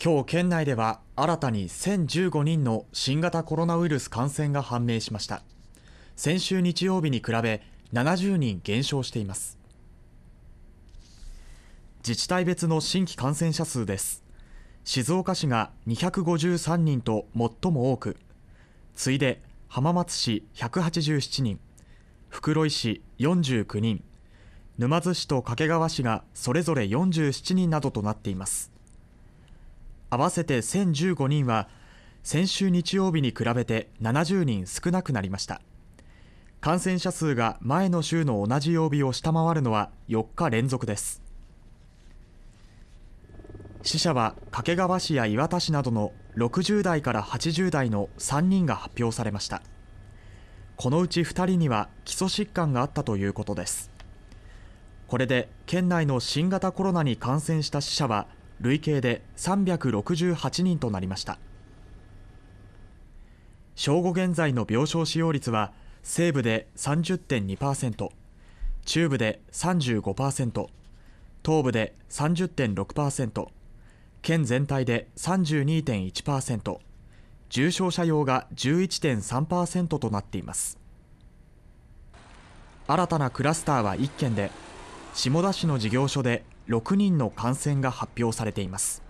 今日県内では新たに1015人の新型コロナウイルス感染が判明しました先週日曜日に比べ70人減少しています自治体別の新規感染者数です静岡市が253人と最も多く次いで浜松市187人袋井市49人沼津市と掛川市がそれぞれ47人などとなっています合わせて1015人は先週日曜日に比べて70人少なくなりました感染者数が前の週の同じ曜日を下回るのは4日連続です死者は掛川市や磐田市などの60代から80代の3人が発表されましたこのうち2人には基礎疾患があったということですこれで県内の新型コロナに感染した死者は累計で368人となりました正午現在の病床使用率は西部で30.2%中部で35%東部で30.6%県全体で32.1%重症者用が11.3%となっています新たなクラスターは1件で下田市の事業所で6人の感染が発表されています。